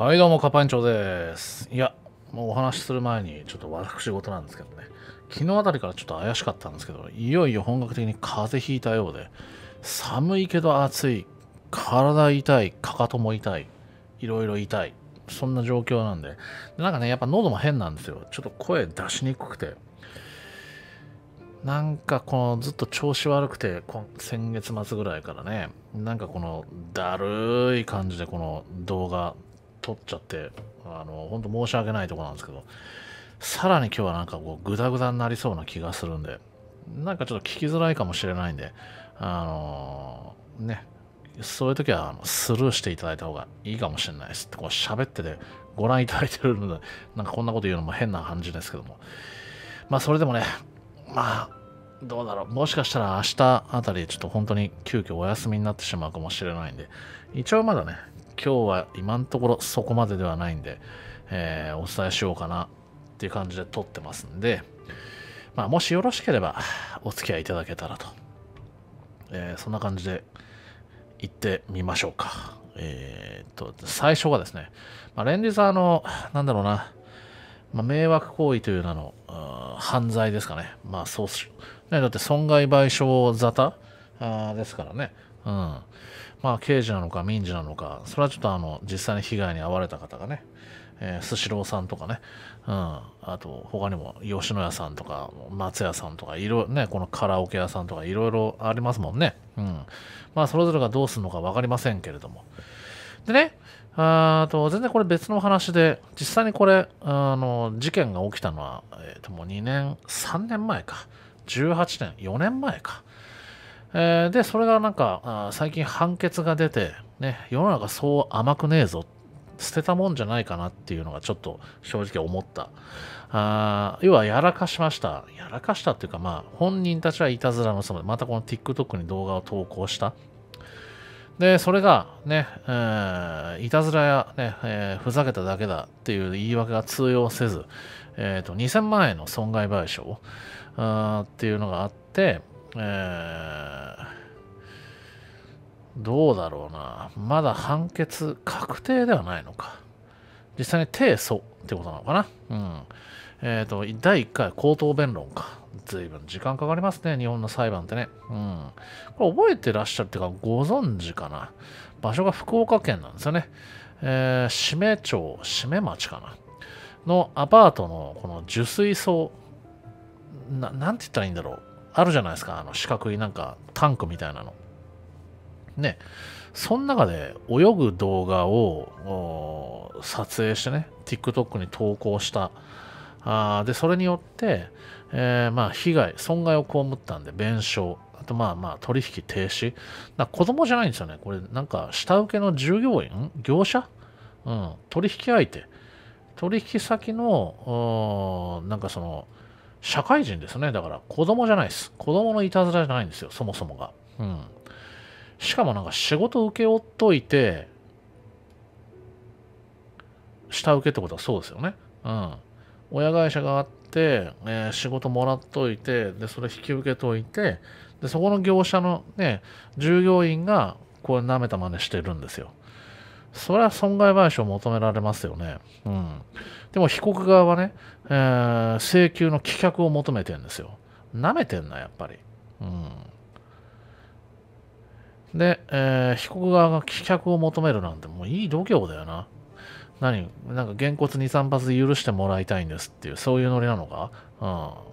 はいどうも、カパンチョです。いや、もうお話しする前に、ちょっと私事なんですけどね、昨日あたりからちょっと怪しかったんですけど、いよいよ本格的に風邪ひいたようで、寒いけど暑い、体痛い、かかとも痛い、いろいろ痛い、そんな状況なんで、なんかね、やっぱ喉も変なんですよ。ちょっと声出しにくくて。なんかこのずっと調子悪くて、先月末ぐらいからね、なんかこのだるい感じでこの動画取っちゃって、あの、本当申し訳ないとこなんですけど、さらに今日はなんかこう、ぐだぐだになりそうな気がするんで、なんかちょっと聞きづらいかもしれないんで、あのー、ね、そういう時はスルーしていただいた方がいいかもしれないです。って、こう喋っててご覧いただいてるので、なんかこんなこと言うのも変な感じですけども。まあそれでもね、まあ、どうだろう。もしかしたら明日あたりちょっと本当に急遽お休みになってしまうかもしれないんで、一応まだね、今日は今のところそこまでではないんで、えー、お伝えしようかなっていう感じで撮ってますんで、まあ、もしよろしければお付き合いいただけたらと、えー、そんな感じで行ってみましょうか。えー、っと、最初はですね、まあ、連日あの、なんだろうな、まあ、迷惑行為という名の犯罪ですかね。まあそうす、ね、だって損害賠償沙汰ですからね。うん。まあ、刑事なのか民事なのか、それはちょっとあの、実際に被害に遭われた方がね、えスシローさんとかね、うん、あと他にも吉野家さんとか松屋さんとかいろいろねこのカラオケ屋さんとかいろいろありますもんね、うん、まあそれぞれがどうするのか分かりませんけれどもでねあと全然これ別の話で実際にこれあの事件が起きたのは、えー、ともう2年3年前か18年4年前かえー、で、それがなんか最近判決が出て、ね、世の中そう甘くねえぞ。捨てたもんじゃないかなっていうのがちょっと正直思った。あ要はやらかしました。やらかしたっていうかまあ本人たちはいたずらのそのまたこの TikTok に動画を投稿したで、それがね、えー、いたずらやね、えー、ふざけただけだっていう言い訳が通用せず、えーと、と2000万円の損害賠償っていうのがあって、えどうだろうな。まだ判決確定ではないのか。実際に提訴ってことなのかな。うん。えっ、ー、と、第1回口頭弁論か。随分時間かかりますね、日本の裁判ってね。うん。これ覚えてらっしゃるっていうか、ご存知かな。場所が福岡県なんですよね。えー、締め町、締め町かな。のアパートのこの受水槽、ななんて言ったらいいんだろう。あるじゃないですか、あの四角いなんかタンクみたいなの。ね、その中で泳ぐ動画を撮影してね、TikTok に投稿した。あで、それによって、えー、まあ、被害、損害を被ったんで、弁償。あと、まあまあ、取引停止。な子供じゃないんですよね。これ、なんか、下請けの従業員業者うん、取引相手。取引先の、なんかその、社会人ですね。だから子供じゃないです。子供のいたずらじゃないんですよ、そもそもが。うん。しかもなんか仕事請け負っといて、下請けってことはそうですよね。うん。親会社があって、えー、仕事もらっといて、で、それ引き受けといて、で、そこの業者のね、従業員が、こう舐めた真似してるんですよ。それは損害賠償求められますよね。うん。でも被告側はね、えー、請求の棄却を求めてるんですよ。なめてんな、やっぱり。うん。で、えー、被告側が棄却を求めるなんて、もういい度胸だよな。何なんか、げんこつ2、3発で許してもらいたいんですっていう、そういうノリなのか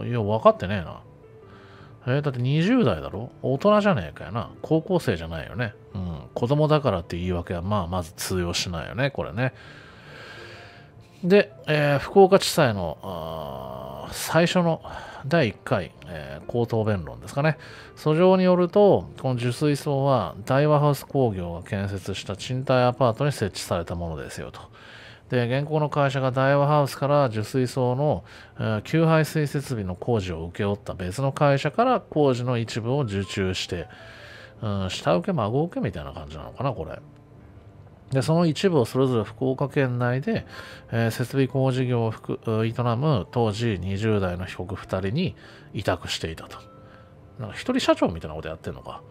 うん。いや、分かってねえな。えー、だって20代だろ大人じゃねえかよな。高校生じゃないよね。うん。子供だからって言い訳は、まあ、まず通用しないよね、これね。で、えー、福岡地裁の最初の第1回、えー、口頭弁論ですかね。訴状によると、この受水槽は大和ハウス工業が建設した賃貸アパートに設置されたものですよと。で、現行の会社が大和ハウスから受水槽の、えー、給排水設備の工事を請け負った別の会社から工事の一部を受注して、うん、下請け、孫請けみたいな感じなのかな、これ。で、その一部をそれぞれ福岡県内で、えー、設備工事業を営む当時20代の被告2人に委託していたと。なんか一人社長みたいなことやってんのか。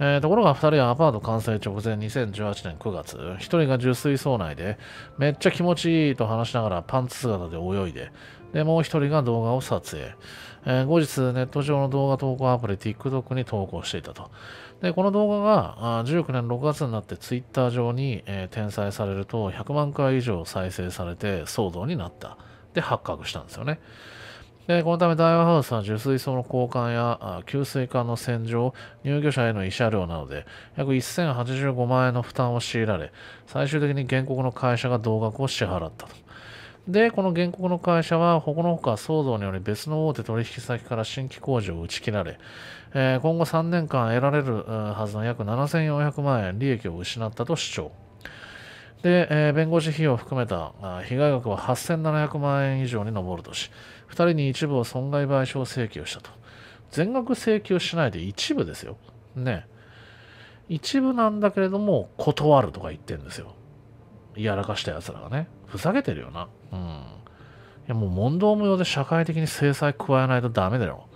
えー、ところが2人はアパート完成直前2018年9月1人が受水槽内でめっちゃ気持ちいいと話しながらパンツ姿で泳いででもう1人が動画を撮影、えー、後日ネット上の動画投稿アプリ TikTok に投稿していたとでこの動画が19年6月になって Twitter 上に、えー、転載されると100万回以上再生されて騒動になったで発覚したんですよねでこのため大和ハウスは受水槽の交換や給水管の洗浄、入居者への慰謝料などで約1085万円の負担を強いられ、最終的に原告の会社が同額を支払ったと。で、この原告の会社は、他のほか騒動により別の大手取引先から新規工事を打ち切られ、えー、今後3年間得られるはずの約7400万円利益を失ったと主張。で、えー、弁護士費用を含めた被害額は8700万円以上に上るとし、2人に一部を損害賠償請求したと。全額請求しないで一部ですよ。ね。一部なんだけれども、断るとか言ってんですよ。やらかした奴らがね。ふざけてるよな。うん。いや、もう問答無用で社会的に制裁加えないとダメだよ。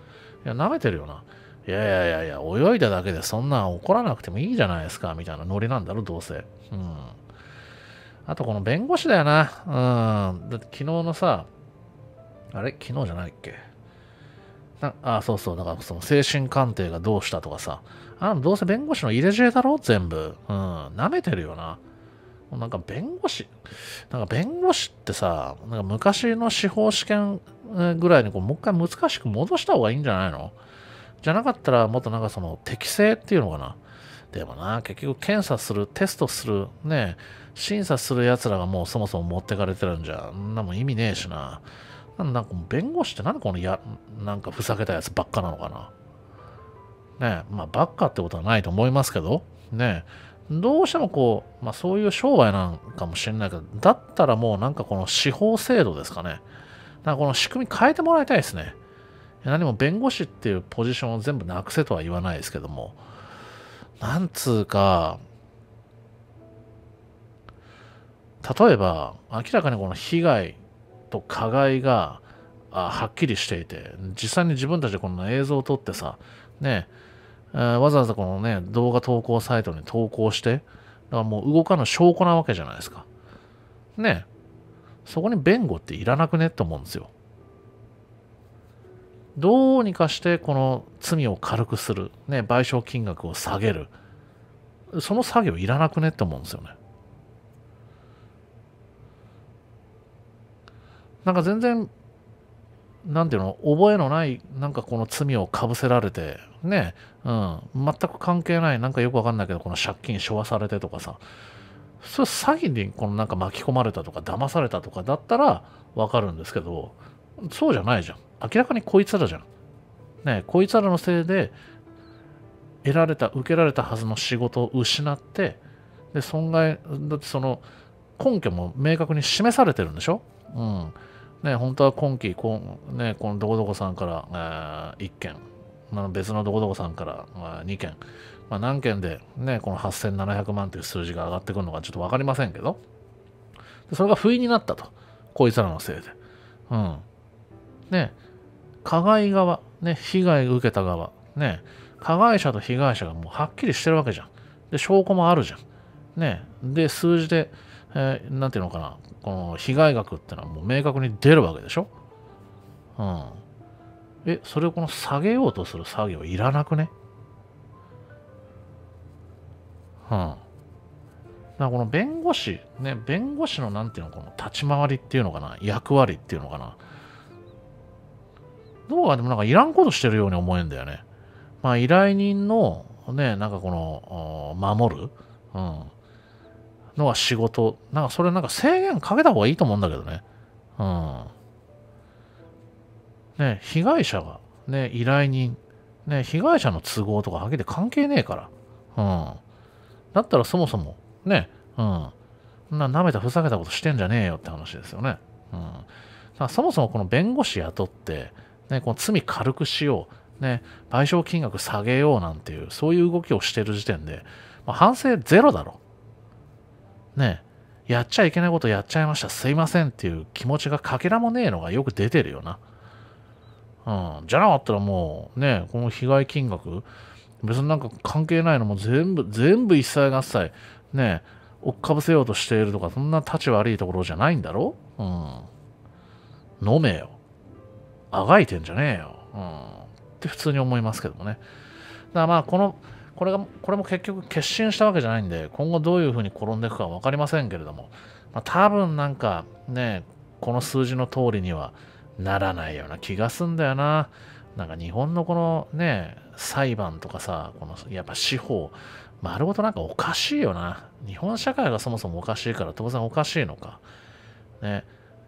いや、舐めてるよな。いやいやいやいや、泳いだだけでそんな怒らなくてもいいじゃないですか、みたいなノリなんだろ、どうせ。うん。あとこの弁護士だよな。うん。だって昨日のさ、あれ昨日じゃないっけなあ、そうそう。だからその精神鑑定がどうしたとかさ。あどうせ弁護士の入れ知恵だろ全部。うん。舐めてるよな。なんか弁護士、なんか弁護士ってさ、なんか昔の司法試験ぐらいにこうもう一回難しく戻した方がいいんじゃないのじゃなかったらもっとなんかその適正っていうのかな。でもな、結局検査する、テストする、ね、審査する奴らがもうそもそも持ってかれてるんじゃ、んなもん意味ねえしな。なんか弁護士って何このや、なんかふざけたやつばっかなのかな。ねまあばっかってことはないと思いますけど、ねどうしてもこう、まあそういう商売なんかもしれないけど、だったらもうなんかこの司法制度ですかね。なんかこの仕組み変えてもらいたいですね。何も弁護士っていうポジションを全部なくせとは言わないですけども、なんつうか、例えば、明らかにこの被害と加害があはっきりしていて、実際に自分たちでこの映像を撮ってさ、ね、えー、わざわざこのね、動画投稿サイトに投稿して、だからもう動かぬ証拠なわけじゃないですか。ね、そこに弁護っていらなくねって思うんですよ。どうにかしてこの罪を軽くする、ね、賠償金額を下げる、その作業いらなくねって思うんですよね。なんか全然、なんていうの、覚えのない、なんかこの罪をかぶせられて、ね、うん、全く関係ない、なんかよくわかんないけど、この借金、処和されてとかさ、それ詐欺にこのなんか巻き込まれたとか、騙されたとかだったらわかるんですけど、そうじゃないじゃん。明らかにこいつらじゃん。ねこいつらのせいで、得られた、受けられたはずの仕事を失って、で、損害、だってその、根拠も明確に示されてるんでしょうん。ね、本当は今期、こね、このどこどこさんから、えー、1件、まあ、別のどこどこさんから、まあ、2件、まあ、何件で、ね、この8700万という数字が上がってくるのかちょっとわかりませんけど、それが不意になったと。こいつらのせいで。うん。ね、加害側、ね、被害を受けた側、ね、加害者と被害者がもうはっきりしてるわけじゃん。で、証拠もあるじゃん。ね、で、数字で、えー、なんていうのかな、この被害額ってのはもう明確に出るわけでしょ。うん。え、それをこの下げようとする作業いらなくねうん。だこの弁護士、ね、弁護士のなんていうの、この立ち回りっていうのかな、役割っていうのかな、どうかでもなんかいらんことしてるように思えんだよね。まあ依頼人のね、なんかこの、守る、うん、のは仕事。なんかそれなんか制限かけた方がいいと思うんだけどね。うん。ね、被害者が、ね、依頼人、ね、被害者の都合とかはっきり関係ねえから。うん。だったらそもそも、ね、うん。な、舐めたふざけたことしてんじゃねえよって話ですよね。うん。そもそもこの弁護士雇って、ね、この罪軽くしよう、ね、賠償金額下げようなんていう、そういう動きをしてる時点で、まあ、反省ゼロだろ。ね、やっちゃいけないことやっちゃいました、すいませんっていう気持ちがかけらもねえのがよく出てるよな。うん、じゃなかったらもうね、この被害金額、別になんか関係ないのも全部、全部一切合切、ね、追っかぶせようとしているとか、そんな立ち悪いところじゃないんだろうん。飲めよ。あがいてんじゃねえよ、うん、って普通に思いますけどもね。だからまあこのこれがこれも結局決心したわけじゃないんで今後どういうふうに転んでいくか分かりませんけれども、まあ、多分なんかねこの数字の通りにはならないような気がすんだよな。なんか日本のこのね裁判とかさこのやっぱ司法丸ごとなんかおかしいよな。日本社会がそもそもおかしいから当然おかしいのか。ね、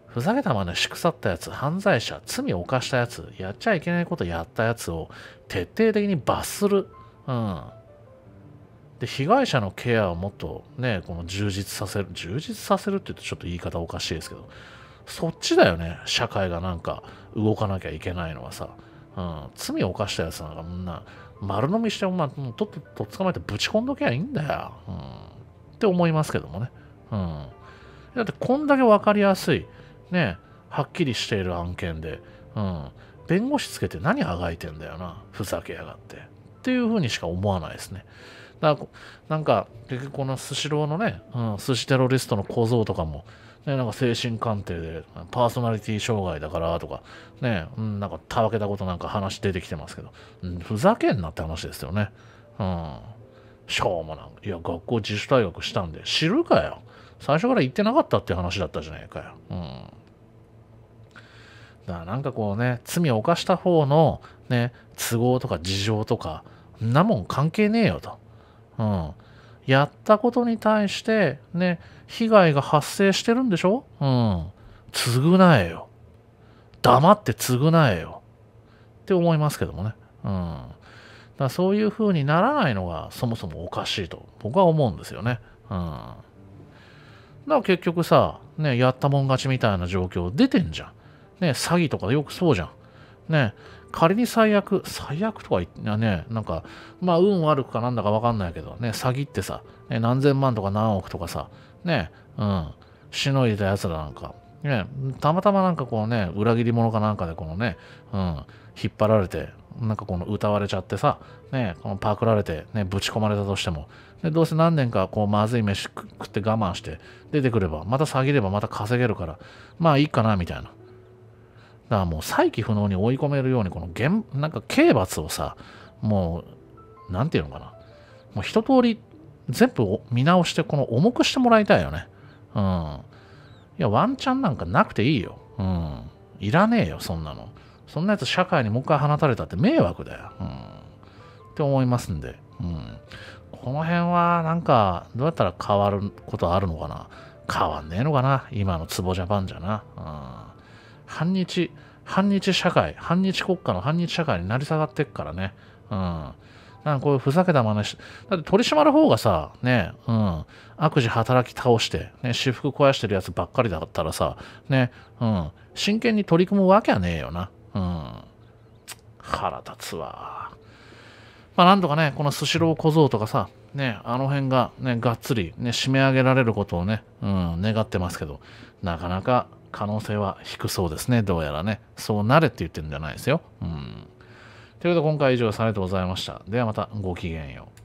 ふざけたまねしくさったやつ、犯罪者、罪を犯したやつ、やっちゃいけないことやったやつを徹底的に罰する。うん。で、被害者のケアをもっとね、この充実させる。充実させるって言うとちょっと言い方おかしいですけど、そっちだよね。社会がなんか動かなきゃいけないのはさ。うん。罪を犯したやつなんかみんな、丸飲みして、お前、とっとと捕まえてぶち込んどきゃいいんだよ。うん。って思いますけどもね。うん。だってこんだけわかりやすい。ね、はっきりしている案件で、うん、弁護士つけて何あがいてんだよな、ふざけやがって。っていうふうにしか思わないですね。だから、なんか、結局このスシローのね、うん、寿司テロリストの構造とかも、ね、なんか精神鑑定でパーソナリティ障害だからとか、ね、うん、なんかたわけたことなんか話出てきてますけど、うん、ふざけんなって話ですよね。うん。しょうもない。いや、学校自主退学したんで、知るかよ。最初から言ってなかったって話だったじゃねえかよ。うん。だからなんかこうね、罪を犯した方のね、都合とか事情とか、んなもん関係ねえよと。うん。やったことに対して、ね、被害が発生してるんでしょうん。償えよ。黙って償えよ。って思いますけどもね。うん。だそういう風にならないのがそもそもおかしいと僕は思うんですよね。うん。だから結局さ、ね、やったもん勝ちみたいな状況出てんじゃん。ね、詐欺とかよくそうじゃん。ね、仮に最悪、最悪とか言ってね、なんか、まあ、運悪くかなんだかわかんないけど、ね、詐欺ってさ、ね、何千万とか何億とかさ、ね、うん、しのいでたやつらなんか、ね、たまたまなんかこうね、裏切り者かなんかでこのね、うん、引っ張られて、なんかこの歌われちゃってさ、ね、このパクられて、ね、ぶち込まれたとしても、でどうせ何年かこうまずい飯食って我慢して出てくれば、また下げればまた稼げるから、まあいいかなみたいな。だからもう再起不能に追い込めるように、この現、なんか刑罰をさ、もう、なんていうのかな。もう一通り全部見直して、この重くしてもらいたいよね。うん。いや、ワンチャンなんかなくていいよ。うん。いらねえよ、そんなの。そんなやつ社会にもう一回放たれたって迷惑だよ。うん。って思いますんで。うん。この辺はなんか、どうやったら変わることあるのかな。変わんねえのかな。今のツボジャパンじゃな。うん。反日、反日社会、反日国家の反日社会になり下がってっからね。うん。なんかこういうふざけた真似し、だって取り締まる方がさ、ね、うん、悪事働き倒して、ね、私服肥やしてるやつばっかりだったらさ、ね、うん、真剣に取り組むわけはねえよな。うん。腹立つわ。まあなんとかね、このスシロー小僧とかさ、ね、あの辺がね、がっつり、ね、締め上げられることをね、うん、願ってますけど、なかなか、可能性は低そうですね、どうやらね。そうなれって言ってるんじゃないですよ。うん。ということで今回以上です。ありがとうございました。ではまたごきげんよう。